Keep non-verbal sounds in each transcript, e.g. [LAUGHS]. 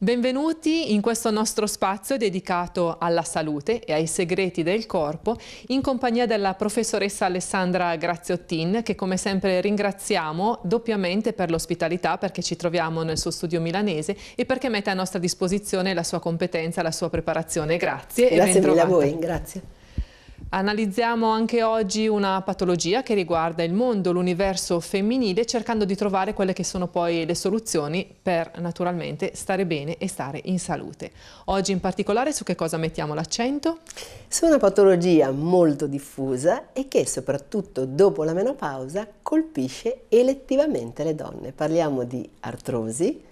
Benvenuti in questo nostro spazio dedicato alla salute e ai segreti del corpo in compagnia della professoressa Alessandra Graziottin che come sempre ringraziamo doppiamente per l'ospitalità perché ci troviamo nel suo studio milanese e perché mette a nostra disposizione la sua competenza, la sua preparazione. Grazie. Grazie mille a voi, grazie. Analizziamo anche oggi una patologia che riguarda il mondo, l'universo femminile, cercando di trovare quelle che sono poi le soluzioni per naturalmente stare bene e stare in salute. Oggi in particolare su che cosa mettiamo l'accento? Su una patologia molto diffusa e che soprattutto dopo la menopausa colpisce elettivamente le donne. Parliamo di artrosi.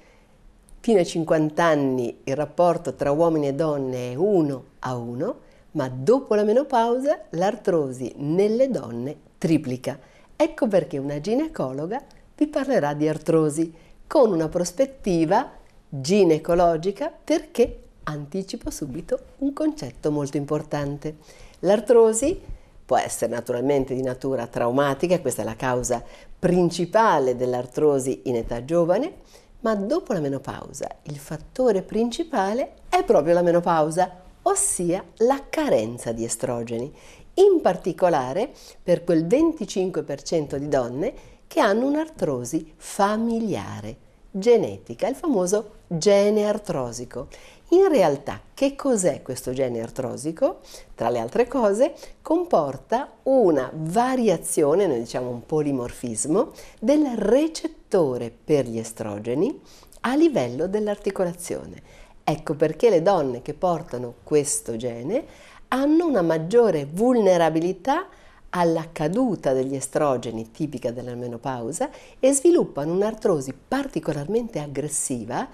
Fino ai 50 anni il rapporto tra uomini e donne è 1 a 1 ma dopo la menopausa l'artrosi nelle donne triplica. Ecco perché una ginecologa vi parlerà di artrosi con una prospettiva ginecologica perché anticipo subito un concetto molto importante. L'artrosi può essere naturalmente di natura traumatica, questa è la causa principale dell'artrosi in età giovane, ma dopo la menopausa il fattore principale è proprio la menopausa ossia la carenza di estrogeni, in particolare per quel 25% di donne che hanno un'artrosi familiare, genetica, il famoso gene artrosico. In realtà, che cos'è questo gene artrosico? Tra le altre cose, comporta una variazione, noi diciamo un polimorfismo, del recettore per gli estrogeni a livello dell'articolazione. Ecco perché le donne che portano questo gene hanno una maggiore vulnerabilità alla caduta degli estrogeni tipica della menopausa e sviluppano un'artrosi particolarmente aggressiva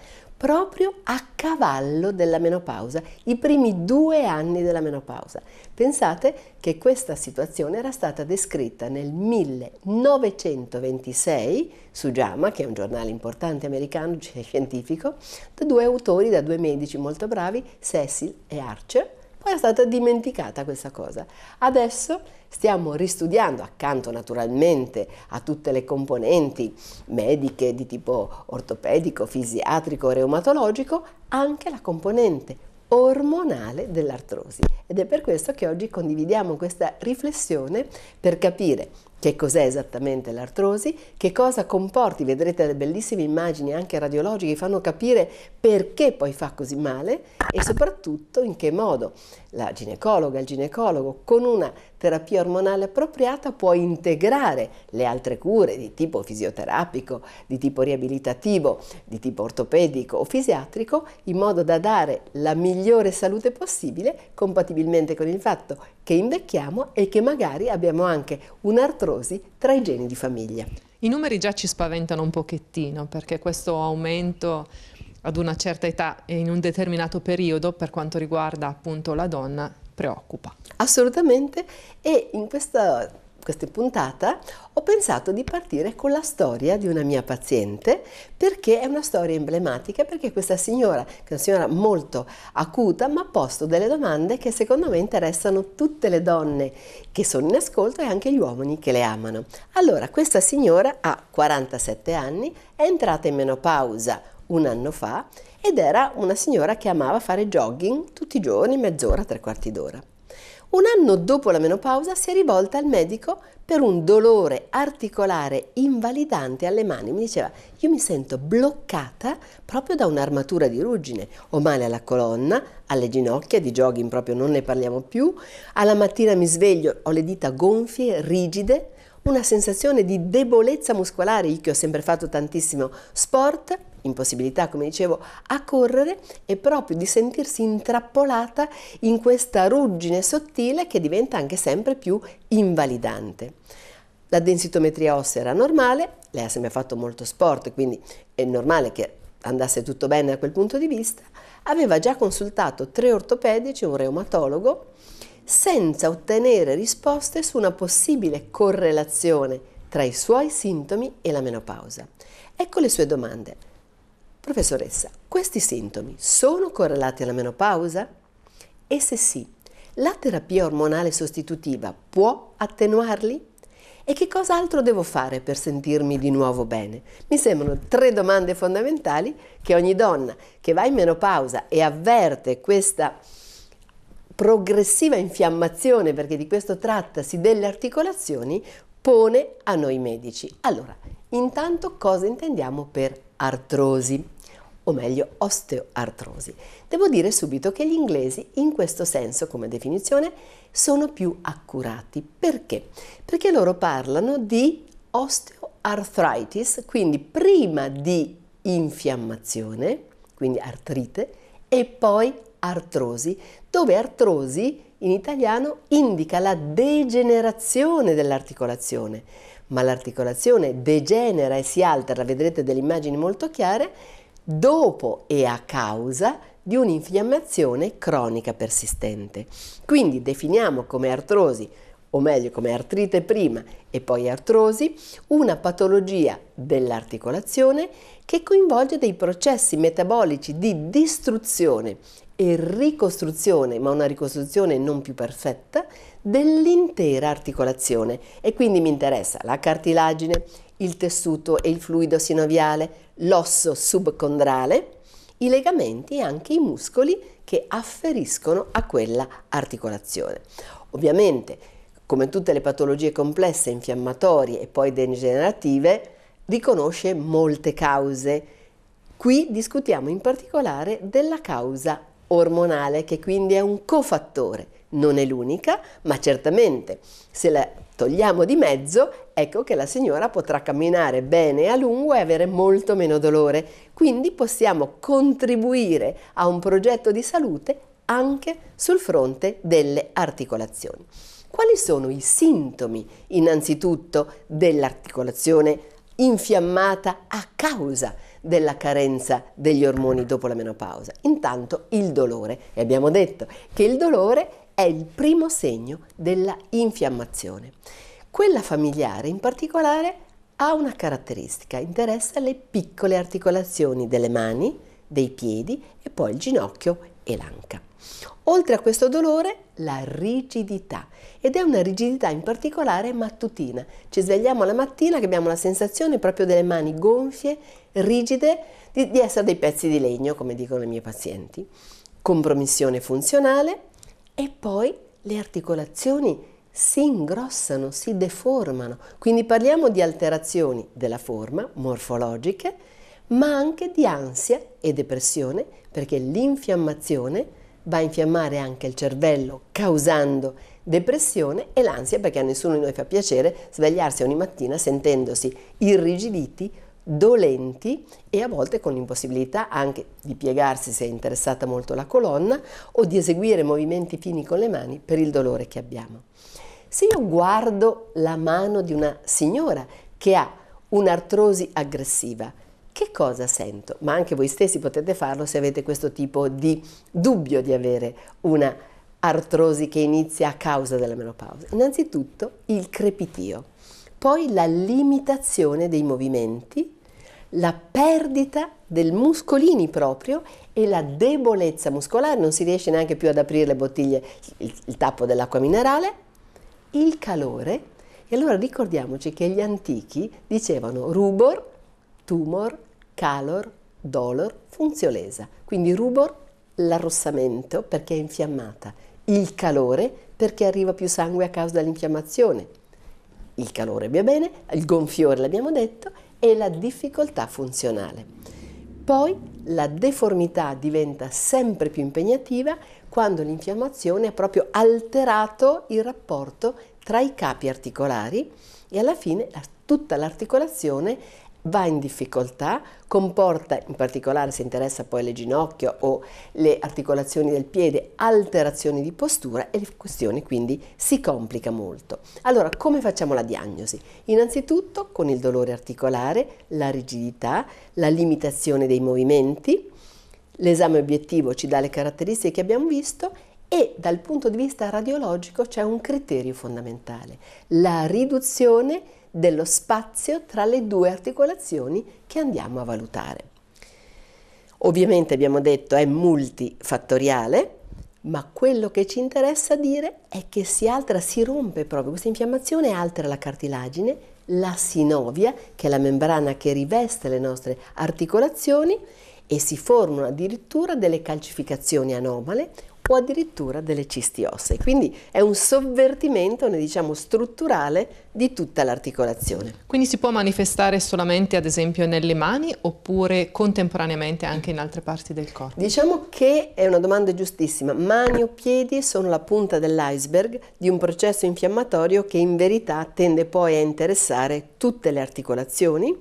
proprio a cavallo della menopausa, i primi due anni della menopausa. Pensate che questa situazione era stata descritta nel 1926 su JAMA, che è un giornale importante americano scientifico, da due autori, da due medici molto bravi, Cecil e Archer. Poi è stata dimenticata questa cosa. Adesso Stiamo ristudiando accanto naturalmente a tutte le componenti mediche di tipo ortopedico, fisiatrico, reumatologico, anche la componente ormonale dell'artrosi ed è per questo che oggi condividiamo questa riflessione per capire che cos'è esattamente l'artrosi, che cosa comporti, vedrete le bellissime immagini anche radiologiche che fanno capire perché poi fa così male e soprattutto in che modo la ginecologa, il ginecologo, con una terapia ormonale appropriata può integrare le altre cure di tipo fisioterapico, di tipo riabilitativo, di tipo ortopedico o fisiatrico in modo da dare la migliore salute possibile compatibilmente con il fatto che invecchiamo e che magari abbiamo anche un'artrosi tra i geni di famiglia. I numeri già ci spaventano un pochettino perché questo aumento ad una certa età e in un determinato periodo per quanto riguarda appunto la donna preoccupa. Assolutamente e in questa, questa puntata ho pensato di partire con la storia di una mia paziente perché è una storia emblematica perché questa signora, che è una signora molto acuta, mi ha posto delle domande che secondo me interessano tutte le donne che sono in ascolto e anche gli uomini che le amano. Allora, questa signora ha 47 anni, è entrata in menopausa un anno fa ed era una signora che amava fare jogging tutti i giorni, mezz'ora, tre quarti d'ora. Un anno dopo la menopausa si è rivolta al medico per un dolore articolare invalidante alle mani. Mi diceva, io mi sento bloccata proprio da un'armatura di ruggine, ho male alla colonna, alle ginocchia, di jogging proprio non ne parliamo più, alla mattina mi sveglio, ho le dita gonfie, rigide, una sensazione di debolezza muscolare, io che ho sempre fatto tantissimo sport, impossibilità, come dicevo, a correre e proprio di sentirsi intrappolata in questa ruggine sottile che diventa anche sempre più invalidante. La densitometria ossea era normale, lei ha sempre fatto molto sport, quindi è normale che andasse tutto bene da quel punto di vista, aveva già consultato tre ortopedici e un reumatologo senza ottenere risposte su una possibile correlazione tra i suoi sintomi e la menopausa. Ecco le sue domande. Professoressa, questi sintomi sono correlati alla menopausa? E se sì, la terapia ormonale sostitutiva può attenuarli? E che cos'altro devo fare per sentirmi di nuovo bene? Mi sembrano tre domande fondamentali che ogni donna che va in menopausa e avverte questa progressiva infiammazione, perché di questo trattasi delle articolazioni, pone a noi medici. Allora, intanto cosa intendiamo per artrosi, o meglio osteoartrosi. Devo dire subito che gli inglesi in questo senso come definizione sono più accurati. Perché? Perché loro parlano di osteoarthritis, quindi prima di infiammazione, quindi artrite, e poi artrosi, dove artrosi in italiano indica la degenerazione dell'articolazione ma l'articolazione degenera e si altera, vedrete delle immagini molto chiare, dopo e a causa di un'infiammazione cronica persistente. Quindi definiamo come artrosi, o meglio come artrite prima e poi artrosi, una patologia dell'articolazione che coinvolge dei processi metabolici di distruzione e ricostruzione, ma una ricostruzione non più perfetta, dell'intera articolazione e quindi mi interessa la cartilagine, il tessuto e il fluido sinoviale, l'osso subcondrale, i legamenti e anche i muscoli che afferiscono a quella articolazione. Ovviamente, come tutte le patologie complesse, infiammatorie e poi degenerative, riconosce molte cause. Qui discutiamo in particolare della causa ormonale che quindi è un cofattore. Non è l'unica, ma certamente se la togliamo di mezzo, ecco che la signora potrà camminare bene a lungo e avere molto meno dolore. Quindi possiamo contribuire a un progetto di salute anche sul fronte delle articolazioni. Quali sono i sintomi innanzitutto dell'articolazione infiammata a causa della carenza degli ormoni dopo la menopausa? Intanto il dolore. E abbiamo detto che il dolore è il primo segno della infiammazione. Quella familiare in particolare ha una caratteristica, interessa le piccole articolazioni delle mani, dei piedi e poi il ginocchio e l'anca. Oltre a questo dolore, la rigidità. Ed è una rigidità in particolare mattutina. Ci svegliamo la mattina che abbiamo la sensazione proprio delle mani gonfie, rigide, di, di essere dei pezzi di legno, come dicono i miei pazienti. Compromissione funzionale e poi le articolazioni si ingrossano, si deformano. Quindi parliamo di alterazioni della forma, morfologiche, ma anche di ansia e depressione, perché l'infiammazione va a infiammare anche il cervello, causando depressione e l'ansia, perché a nessuno di noi fa piacere svegliarsi ogni mattina sentendosi irrigiditi, dolenti e a volte con l'impossibilità anche di piegarsi se è interessata molto la colonna o di eseguire movimenti fini con le mani per il dolore che abbiamo. Se io guardo la mano di una signora che ha un'artrosi aggressiva, che cosa sento? Ma anche voi stessi potete farlo se avete questo tipo di dubbio di avere una artrosi che inizia a causa della menopausa. Innanzitutto il crepitio, poi la limitazione dei movimenti, la perdita del muscolini proprio e la debolezza muscolare, non si riesce neanche più ad aprire le bottiglie, il, il tappo dell'acqua minerale, il calore. E allora ricordiamoci che gli antichi dicevano rubor tumor, calor, dolor, funziolesa. Quindi rubor, l'arrossamento perché è infiammata, il calore perché arriva più sangue a causa dell'infiammazione, il calore va bene, il gonfiore l'abbiamo detto e la difficoltà funzionale. Poi la deformità diventa sempre più impegnativa quando l'infiammazione ha proprio alterato il rapporto tra i capi articolari e alla fine tutta l'articolazione va in difficoltà, comporta, in particolare se interessa poi le ginocchia o le articolazioni del piede, alterazioni di postura e la questione quindi si complica molto. Allora, come facciamo la diagnosi? Innanzitutto con il dolore articolare, la rigidità, la limitazione dei movimenti, l'esame obiettivo ci dà le caratteristiche che abbiamo visto e dal punto di vista radiologico c'è un criterio fondamentale, la riduzione dello spazio tra le due articolazioni che andiamo a valutare. Ovviamente abbiamo detto è multifattoriale, ma quello che ci interessa dire è che si altera, si rompe proprio questa infiammazione, altera la cartilagine, la sinovia, che è la membrana che riveste le nostre articolazioni, e si formano addirittura delle calcificazioni anomale o addirittura delle cisti ossee. Quindi è un sovvertimento, ne diciamo, strutturale di tutta l'articolazione. Quindi si può manifestare solamente ad esempio nelle mani oppure contemporaneamente anche in altre parti del corpo? Diciamo che è una domanda giustissima. Mani o piedi sono la punta dell'iceberg di un processo infiammatorio che in verità tende poi a interessare tutte le articolazioni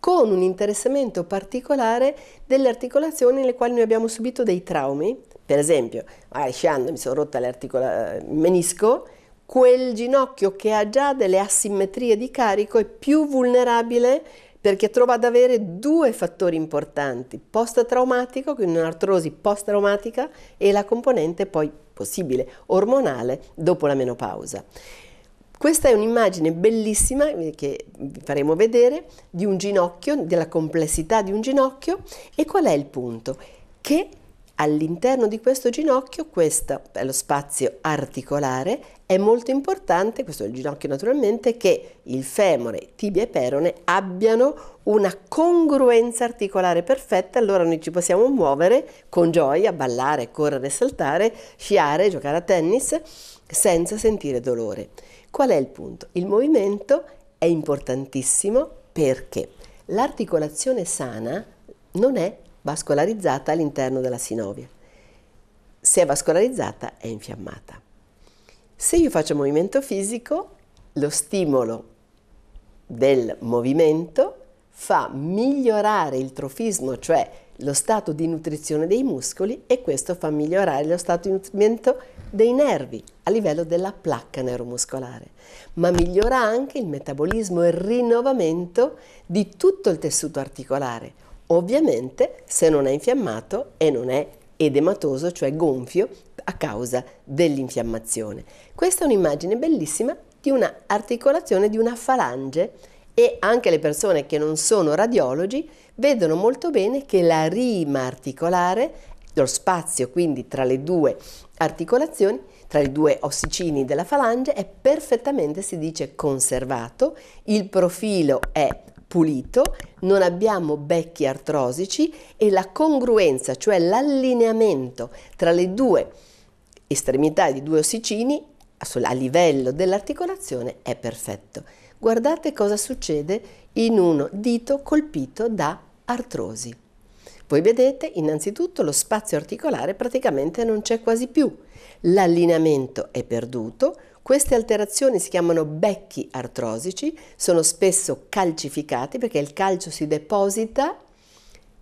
con un interessamento particolare delle articolazioni nelle quali noi abbiamo subito dei traumi, per esempio, magari sciando mi sono rotta l'articola eh, menisco, quel ginocchio che ha già delle asimmetrie di carico è più vulnerabile perché trova ad avere due fattori importanti, post-traumatico, quindi un'artrosi post-traumatica e la componente poi possibile ormonale dopo la menopausa. Questa è un'immagine bellissima eh, che vi faremo vedere di un ginocchio, della complessità di un ginocchio e qual è il punto? Che All'interno di questo ginocchio, questo è lo spazio articolare, è molto importante, questo è il ginocchio naturalmente, che il femore, tibia e perone abbiano una congruenza articolare perfetta, allora noi ci possiamo muovere con gioia, ballare, correre, saltare, sciare, giocare a tennis senza sentire dolore. Qual è il punto? Il movimento è importantissimo perché l'articolazione sana non è vascolarizzata all'interno della sinovia. Se è vascolarizzata è infiammata. Se io faccio movimento fisico, lo stimolo del movimento fa migliorare il trofismo, cioè lo stato di nutrizione dei muscoli e questo fa migliorare lo stato di nutrimento dei nervi a livello della placca neuromuscolare, ma migliora anche il metabolismo e il rinnovamento di tutto il tessuto articolare, Ovviamente se non è infiammato e non è edematoso, cioè gonfio, a causa dell'infiammazione. Questa è un'immagine bellissima di una articolazione di una falange e anche le persone che non sono radiologi vedono molto bene che la rima articolare, lo spazio quindi tra le due articolazioni, tra i due ossicini della falange è perfettamente, si dice, conservato, il profilo è pulito, non abbiamo becchi artrosici e la congruenza, cioè l'allineamento tra le due estremità di due ossicini a livello dell'articolazione è perfetto. Guardate cosa succede in uno dito colpito da artrosi. Voi vedete innanzitutto lo spazio articolare praticamente non c'è quasi più, l'allineamento è perduto, queste alterazioni si chiamano becchi artrosici, sono spesso calcificati perché il calcio si deposita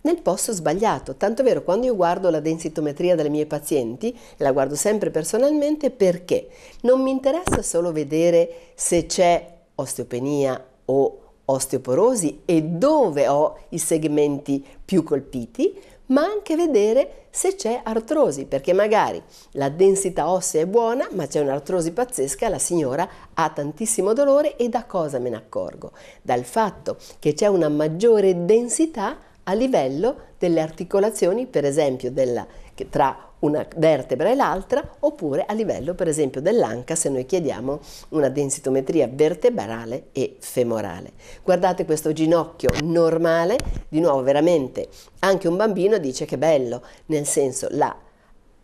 nel posto sbagliato. Tanto è vero, quando io guardo la densitometria delle mie pazienti, la guardo sempre personalmente perché non mi interessa solo vedere se c'è osteopenia o osteoporosi e dove ho i segmenti più colpiti, ma anche vedere se c'è artrosi, perché magari la densità ossea è buona, ma c'è un'artrosi pazzesca, la signora ha tantissimo dolore e da cosa me ne accorgo? Dal fatto che c'è una maggiore densità a livello delle articolazioni, per esempio, della, tra una vertebra e l'altra, oppure a livello, per esempio, dell'anca se noi chiediamo una densitometria vertebrale e femorale. Guardate questo ginocchio normale, di nuovo veramente anche un bambino dice che bello, nel senso la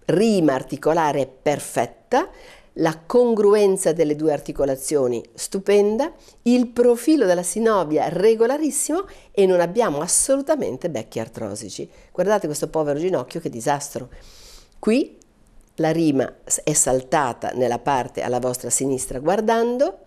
rima articolare è perfetta, la congruenza delle due articolazioni stupenda, il profilo della sinovia regolarissimo e non abbiamo assolutamente becchi artrosici. Guardate questo povero ginocchio, che disastro. Qui la rima è saltata nella parte alla vostra sinistra guardando,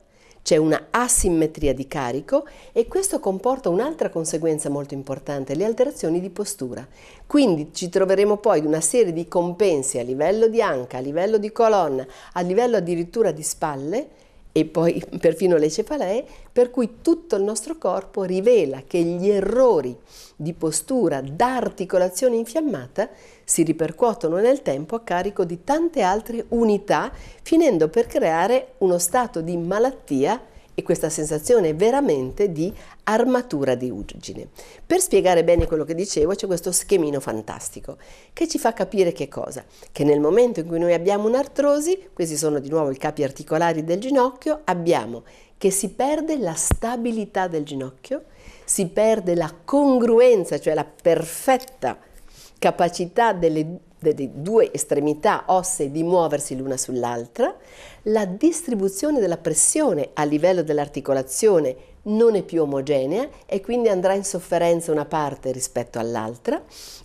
c'è una asimmetria di carico e questo comporta un'altra conseguenza molto importante, le alterazioni di postura. Quindi ci troveremo poi una serie di compensi a livello di anca, a livello di colonna, a livello addirittura di spalle, e poi perfino le cefalee, per cui tutto il nostro corpo rivela che gli errori di postura da articolazione infiammata si ripercuotono nel tempo a carico di tante altre unità, finendo per creare uno stato di malattia e questa sensazione veramente di armatura di urgine. Per spiegare bene quello che dicevo c'è questo schemino fantastico che ci fa capire che cosa? Che nel momento in cui noi abbiamo un'artrosi, questi sono di nuovo i capi articolari del ginocchio, abbiamo che si perde la stabilità del ginocchio, si perde la congruenza, cioè la perfetta capacità delle delle due estremità ossee di muoversi l'una sull'altra, la distribuzione della pressione a livello dell'articolazione non è più omogenea e quindi andrà in sofferenza una parte rispetto all'altra,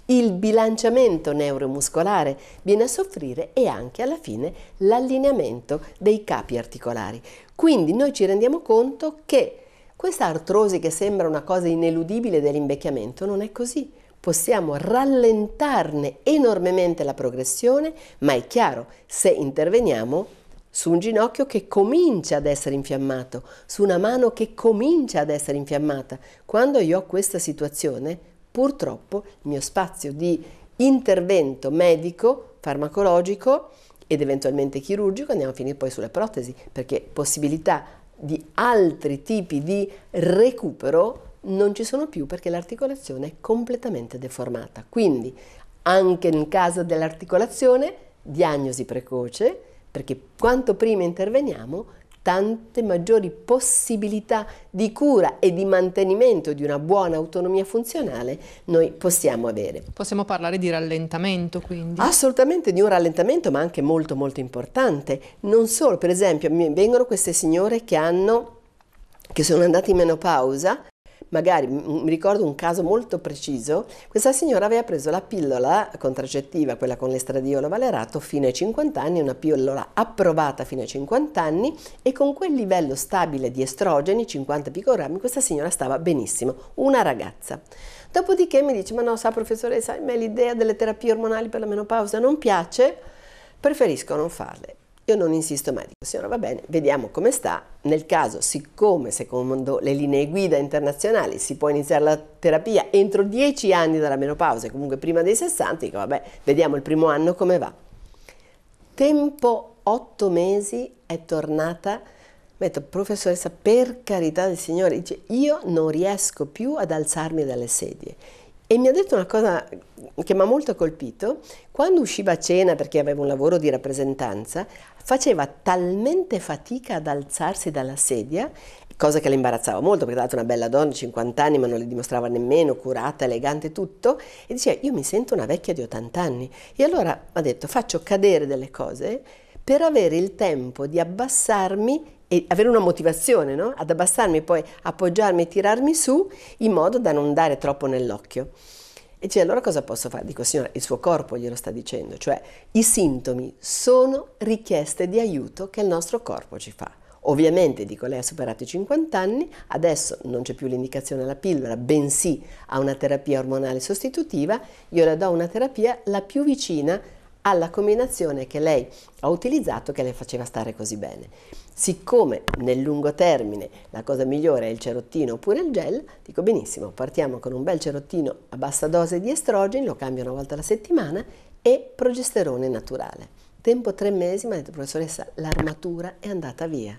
il bilanciamento neuromuscolare viene a soffrire e anche alla fine l'allineamento dei capi articolari. Quindi noi ci rendiamo conto che questa artrosi che sembra una cosa ineludibile dell'invecchiamento non è così possiamo rallentarne enormemente la progressione, ma è chiaro, se interveniamo su un ginocchio che comincia ad essere infiammato, su una mano che comincia ad essere infiammata, quando io ho questa situazione, purtroppo il mio spazio di intervento medico, farmacologico ed eventualmente chirurgico andiamo a finire poi sulla protesi, perché possibilità di altri tipi di recupero non ci sono più perché l'articolazione è completamente deformata. Quindi anche in caso dell'articolazione, diagnosi precoce, perché quanto prima interveniamo, tante maggiori possibilità di cura e di mantenimento di una buona autonomia funzionale noi possiamo avere. Possiamo parlare di rallentamento quindi? Assolutamente di un rallentamento ma anche molto molto importante. Non solo, per esempio, vengono queste signore che hanno che sono andate in menopausa magari mi ricordo un caso molto preciso, questa signora aveva preso la pillola contraccettiva, quella con l'estradiolo valerato, fino ai 50 anni, una pillola approvata fino ai 50 anni e con quel livello stabile di estrogeni, 50 picogrammi, questa signora stava benissimo, una ragazza. Dopodiché mi dice, ma no, sa professoressa, a me l'idea delle terapie ormonali per la menopausa non piace, preferisco non farle. Io non insisto mai, dico signora va bene, vediamo come sta. Nel caso, siccome secondo le linee guida internazionali si può iniziare la terapia entro 10 anni dalla menopausa, comunque prima dei 60, dico vabbè, vediamo il primo anno come va. Tempo 8 mesi è tornata, metto professoressa per carità del Signore, dice io non riesco più ad alzarmi dalle sedie. E mi ha detto una cosa che mi ha molto colpito, quando usciva a cena perché aveva un lavoro di rappresentanza, faceva talmente fatica ad alzarsi dalla sedia, cosa che le imbarazzava molto, perché era una bella donna, 50 anni, ma non le dimostrava nemmeno, curata, elegante, tutto, e diceva io mi sento una vecchia di 80 anni. E allora ha detto faccio cadere delle cose per avere il tempo di abbassarmi e avere una motivazione, no? ad abbassarmi, poi appoggiarmi e tirarmi su in modo da non dare troppo nell'occhio. E dice allora cosa posso fare? Dico signora, il suo corpo glielo sta dicendo, cioè i sintomi sono richieste di aiuto che il nostro corpo ci fa. Ovviamente, dico, lei ha superato i 50 anni, adesso non c'è più l'indicazione alla pillola, bensì a una terapia ormonale sostitutiva, io le do una terapia la più vicina alla combinazione che lei ha utilizzato che le faceva stare così bene. Siccome nel lungo termine la cosa migliore è il cerottino oppure il gel, dico benissimo, partiamo con un bel cerottino a bassa dose di estrogeni, lo cambio una volta alla settimana e progesterone naturale. Tempo tre mesi, mi ha detto professoressa, l'armatura è andata via.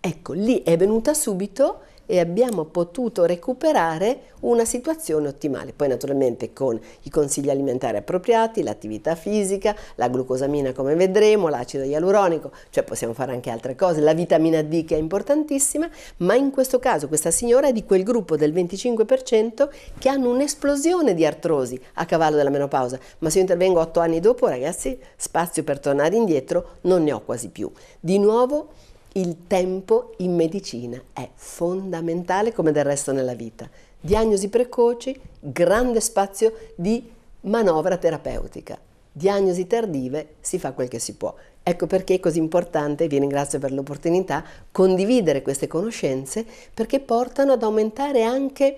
Ecco, lì è venuta subito e abbiamo potuto recuperare una situazione ottimale. Poi naturalmente con i consigli alimentari appropriati, l'attività fisica, la glucosamina come vedremo, l'acido ialuronico, cioè possiamo fare anche altre cose, la vitamina D che è importantissima, ma in questo caso questa signora è di quel gruppo del 25% che hanno un'esplosione di artrosi a cavallo della menopausa, ma se io intervengo 8 anni dopo ragazzi spazio per tornare indietro non ne ho quasi più. Di nuovo il tempo in medicina è fondamentale come del resto nella vita. Diagnosi precoci, grande spazio di manovra terapeutica. Diagnosi tardive, si fa quel che si può. Ecco perché è così importante, vi ringrazio per l'opportunità, condividere queste conoscenze perché portano ad aumentare anche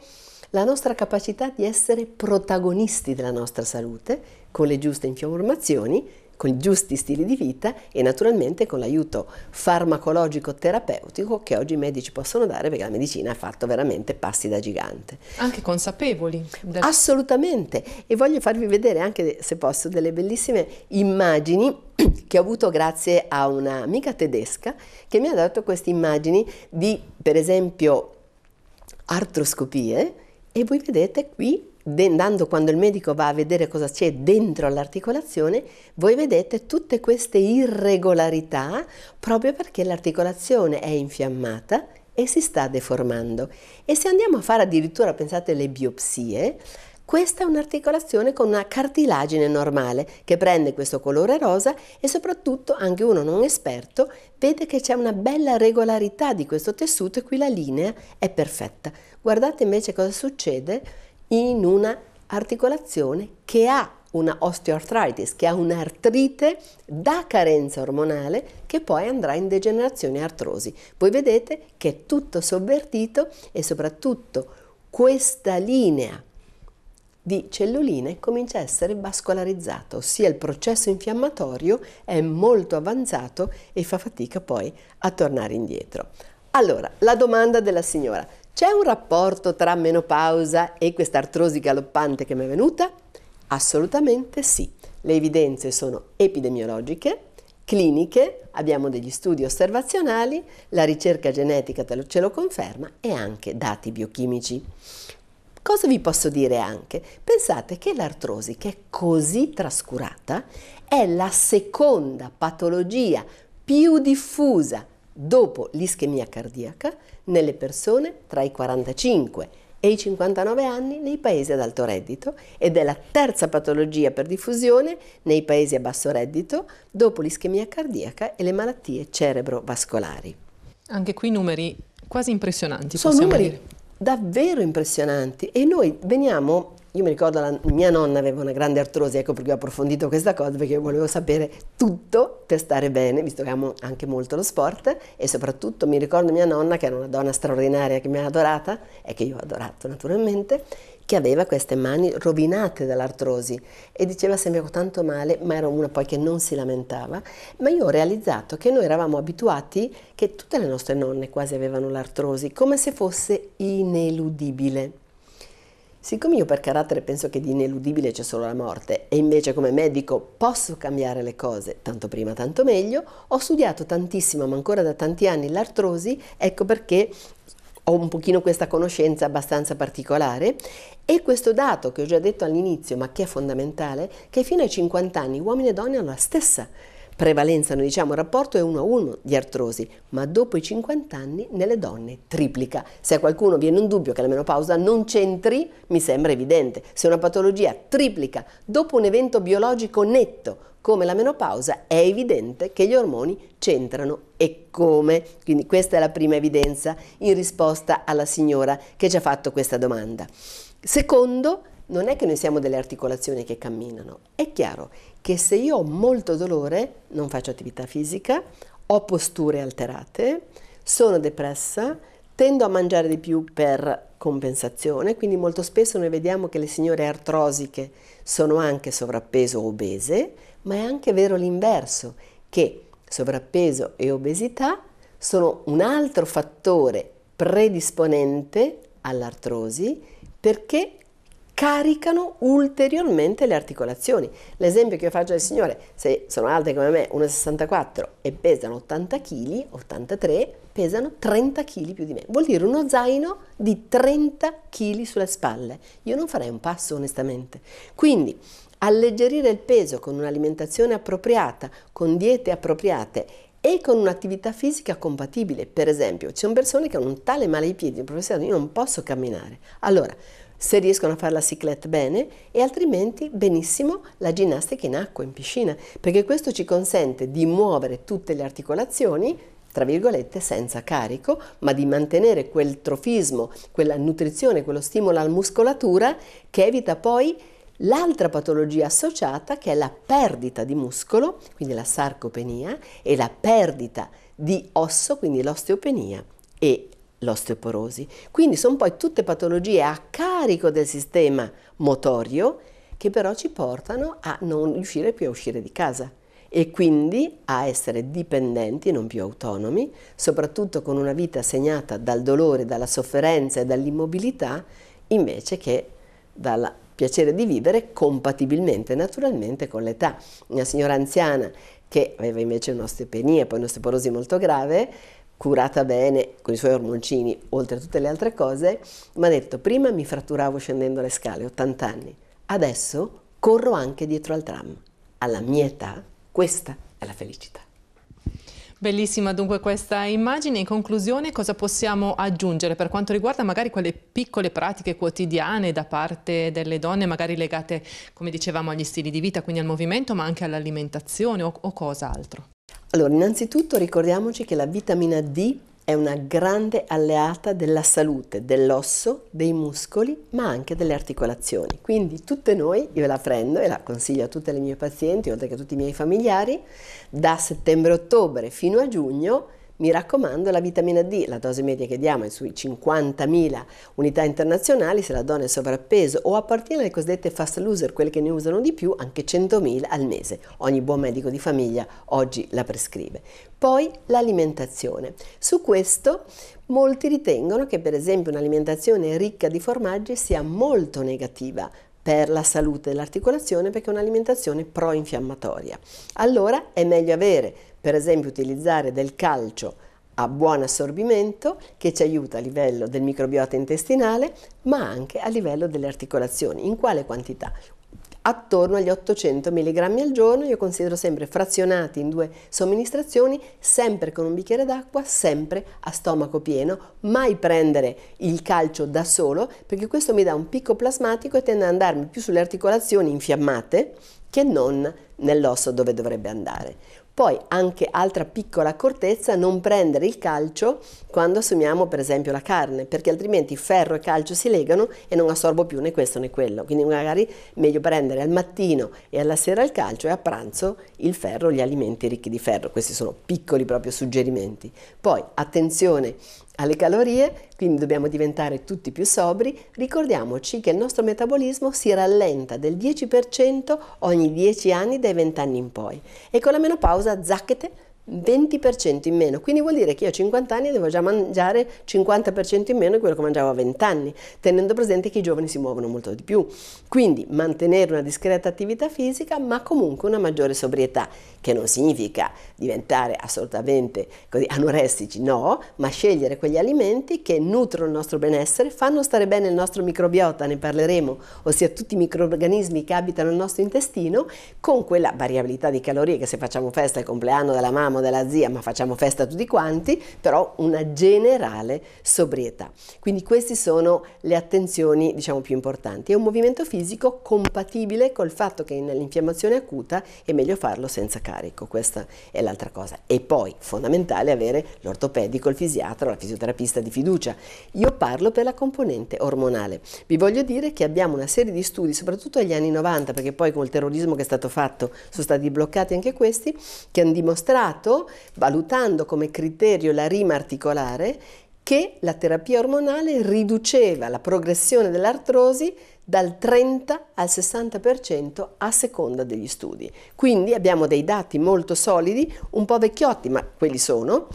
la nostra capacità di essere protagonisti della nostra salute con le giuste informazioni con i giusti stili di vita e naturalmente con l'aiuto farmacologico terapeutico che oggi i medici possono dare perché la medicina ha fatto veramente passi da gigante. Anche consapevoli. Del... Assolutamente e voglio farvi vedere anche se posso delle bellissime immagini [CLEARS THROAT] che ho avuto grazie a un'amica tedesca che mi ha dato queste immagini di per esempio artroscopie e voi vedete qui andando quando il medico va a vedere cosa c'è dentro all'articolazione, voi vedete tutte queste irregolarità proprio perché l'articolazione è infiammata e si sta deformando. E se andiamo a fare addirittura, pensate, le biopsie, questa è un'articolazione con una cartilagine normale che prende questo colore rosa e soprattutto anche uno non esperto vede che c'è una bella regolarità di questo tessuto e qui la linea è perfetta. Guardate invece cosa succede in una articolazione che ha una osteoarthritis, che ha un'artrite da carenza ormonale che poi andrà in degenerazione e artrosi. Voi vedete che è tutto sovvertito e soprattutto questa linea di celluline comincia a essere vascolarizzata, ossia il processo infiammatorio è molto avanzato e fa fatica poi a tornare indietro. Allora, la domanda della signora, c'è un rapporto tra menopausa e quest'artrosi galoppante che mi è venuta? Assolutamente sì. Le evidenze sono epidemiologiche, cliniche, abbiamo degli studi osservazionali, la ricerca genetica ce lo conferma e anche dati biochimici. Cosa vi posso dire anche? Pensate che l'artrosi, che è così trascurata, è la seconda patologia più diffusa dopo l'ischemia cardiaca nelle persone tra i 45 e i 59 anni nei paesi ad alto reddito ed è la terza patologia per diffusione nei paesi a basso reddito dopo l'ischemia cardiaca e le malattie cerebrovascolari. Anche qui numeri quasi impressionanti. Sono numeri dire. davvero impressionanti e noi veniamo io mi ricordo, la mia nonna aveva una grande artrosi, ecco perché ho approfondito questa cosa, perché volevo sapere tutto per stare bene, visto che amo anche molto lo sport e soprattutto mi ricordo mia nonna, che era una donna straordinaria che mi ha adorata e che io ho adorato naturalmente, che aveva queste mani rovinate dall'artrosi e diceva se mi ho tanto male, ma era una poi che non si lamentava, ma io ho realizzato che noi eravamo abituati che tutte le nostre nonne quasi avevano l'artrosi, come se fosse ineludibile. Siccome io per carattere penso che di ineludibile c'è solo la morte e invece come medico posso cambiare le cose, tanto prima tanto meglio, ho studiato tantissimo, ma ancora da tanti anni, l'artrosi, ecco perché ho un pochino questa conoscenza abbastanza particolare e questo dato che ho già detto all'inizio, ma che è fondamentale, che fino ai 50 anni uomini e donne hanno la stessa prevalenza, noi diciamo, il rapporto è 1 a 1 di artrosi, ma dopo i 50 anni nelle donne triplica. Se a qualcuno viene un dubbio che la menopausa non c'entri, mi sembra evidente. Se una patologia triplica dopo un evento biologico netto, come la menopausa, è evidente che gli ormoni c'entrano e come. Quindi questa è la prima evidenza in risposta alla signora che ci ha fatto questa domanda. Secondo, non è che noi siamo delle articolazioni che camminano, è chiaro, che se io ho molto dolore, non faccio attività fisica, ho posture alterate, sono depressa, tendo a mangiare di più per compensazione, quindi molto spesso noi vediamo che le signore artrosiche sono anche sovrappeso o obese, ma è anche vero l'inverso, che sovrappeso e obesità sono un altro fattore predisponente all'artrosi perché caricano ulteriormente le articolazioni. L'esempio che io faccio al Signore, se sono alte come me 1,64 e pesano 80 kg, 83, pesano 30 kg più di me. Vuol dire uno zaino di 30 kg sulle spalle. Io non farei un passo onestamente. Quindi alleggerire il peso con un'alimentazione appropriata, con diete appropriate e con un'attività fisica compatibile. Per esempio, ci sono persone che hanno un tale male ai piedi, professore, io non posso camminare. Allora, se riescono a fare la ciclette bene e altrimenti benissimo la ginnastica in acqua, in piscina, perché questo ci consente di muovere tutte le articolazioni tra virgolette, senza carico, ma di mantenere quel trofismo, quella nutrizione, quello stimolo alla muscolatura che evita poi l'altra patologia associata che è la perdita di muscolo, quindi la sarcopenia, e la perdita di osso, quindi l'osteopenia e l'osteoporosi. Quindi sono poi tutte patologie a carico del sistema motorio che però ci portano a non riuscire più a uscire di casa e quindi a essere dipendenti non più autonomi, soprattutto con una vita segnata dal dolore, dalla sofferenza e dall'immobilità, invece che dal piacere di vivere compatibilmente naturalmente con l'età. Una signora anziana che aveva invece un'osteopenia, poi un'osteoporosi molto grave, curata bene con i suoi ormoncini, oltre a tutte le altre cose, mi ha detto prima mi fratturavo scendendo le scale, 80 anni, adesso corro anche dietro al tram. Alla mia età questa è la felicità. Bellissima dunque questa immagine, in conclusione cosa possiamo aggiungere per quanto riguarda magari quelle piccole pratiche quotidiane da parte delle donne, magari legate come dicevamo agli stili di vita, quindi al movimento ma anche all'alimentazione o, o cos'altro? Allora, innanzitutto ricordiamoci che la vitamina D è una grande alleata della salute dell'osso, dei muscoli, ma anche delle articolazioni. Quindi tutte noi, io la prendo e la consiglio a tutte le mie pazienti, oltre che a tutti i miei familiari, da settembre-ottobre fino a giugno mi raccomando, la vitamina D, la dose media che diamo è sui 50.000 unità internazionali, se la donna è sovrappeso o appartiene alle cosiddette fast loser, quelle che ne usano di più, anche 100.000 al mese. Ogni buon medico di famiglia oggi la prescrive. Poi l'alimentazione. Su questo molti ritengono che per esempio un'alimentazione ricca di formaggi sia molto negativa per la salute dell'articolazione perché è un'alimentazione pro-infiammatoria. Allora è meglio avere per esempio utilizzare del calcio a buon assorbimento che ci aiuta a livello del microbiota intestinale ma anche a livello delle articolazioni. In quale quantità? attorno agli 800 mg al giorno, io considero sempre frazionati in due somministrazioni, sempre con un bicchiere d'acqua, sempre a stomaco pieno, mai prendere il calcio da solo, perché questo mi dà un picco plasmatico e tende ad andarmi più sulle articolazioni infiammate che non nell'osso dove dovrebbe andare. Poi anche altra piccola accortezza, non prendere il calcio quando assumiamo per esempio la carne, perché altrimenti ferro e calcio si legano e non assorbo più né questo né quello. Quindi magari meglio prendere al mattino e alla sera il calcio e a pranzo il ferro, gli alimenti ricchi di ferro. Questi sono piccoli proprio suggerimenti. Poi attenzione alle calorie, quindi dobbiamo diventare tutti più sobri. Ricordiamoci che il nostro metabolismo si rallenta del 10% ogni 10 anni dai 20 anni in poi e con la menopausa zacchete 20% in meno, quindi vuol dire che io a 50 anni devo già mangiare 50% in meno di quello che mangiavo a 20 anni, tenendo presente che i giovani si muovono molto di più. Quindi mantenere una discreta attività fisica, ma comunque una maggiore sobrietà, che non significa diventare assolutamente così anoressici, no, ma scegliere quegli alimenti che nutrono il nostro benessere, fanno stare bene il nostro microbiota, ne parleremo, ossia tutti i microorganismi che abitano il nostro intestino, con quella variabilità di calorie che se facciamo festa al compleanno della mamma facciamo dalla zia, ma facciamo festa tutti quanti, però una generale sobrietà. Quindi queste sono le attenzioni diciamo più importanti. È un movimento fisico compatibile col fatto che nell'infiammazione acuta è meglio farlo senza carico, questa è l'altra cosa. E poi fondamentale avere l'ortopedico, il fisiatra, la fisioterapista di fiducia. Io parlo per la componente ormonale. Vi voglio dire che abbiamo una serie di studi, soprattutto agli anni 90, perché poi col terrorismo che è stato fatto sono stati bloccati anche questi, che hanno dimostrato dimostrato, valutando come criterio la rima articolare, che la terapia ormonale riduceva la progressione dell'artrosi dal 30 al 60% a seconda degli studi. Quindi abbiamo dei dati molto solidi, un po' vecchiotti, ma quelli sono,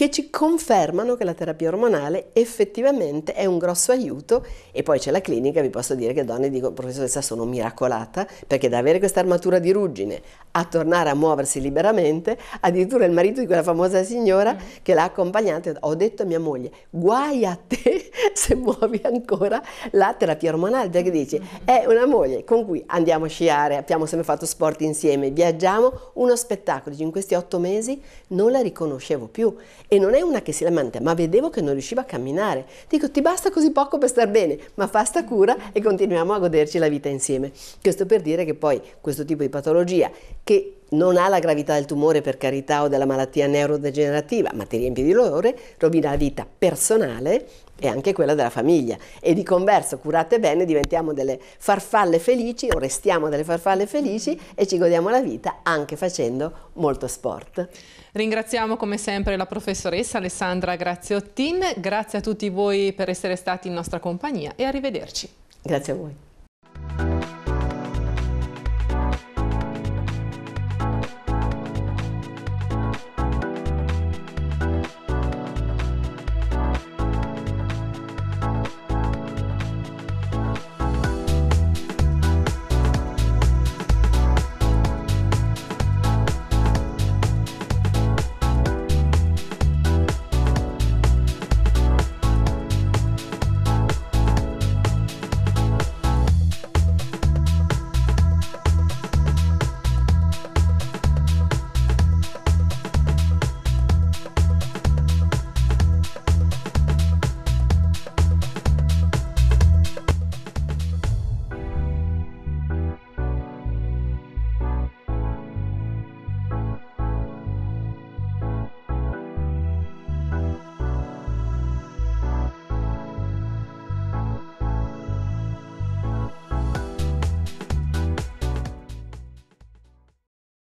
che ci confermano che la terapia ormonale effettivamente è un grosso aiuto e poi c'è la clinica, vi posso dire che donne dico professoressa sono miracolata perché da avere questa armatura di ruggine a tornare a muoversi liberamente, addirittura il marito di quella famosa signora mm. che l'ha accompagnata, ho detto a mia moglie guai a te [LAUGHS] se muovi ancora la terapia ormonale perché mm. dici è una moglie con cui andiamo a sciare, abbiamo sempre fatto sport insieme, viaggiamo, uno spettacolo, in questi otto mesi non la riconoscevo più e non è una che si lamenta, ma vedevo che non riusciva a camminare. Dico, ti basta così poco per star bene, ma fa sta cura e continuiamo a goderci la vita insieme. Questo per dire che poi questo tipo di patologia, che non ha la gravità del tumore per carità o della malattia neurodegenerativa, ma ti riempie di dolore, rovina la vita personale, e anche quella della famiglia. E di converso, curate bene, diventiamo delle farfalle felici o restiamo delle farfalle felici e ci godiamo la vita anche facendo molto sport. Ringraziamo come sempre la professoressa Alessandra Graziottin, grazie a tutti voi per essere stati in nostra compagnia e arrivederci. Grazie a voi.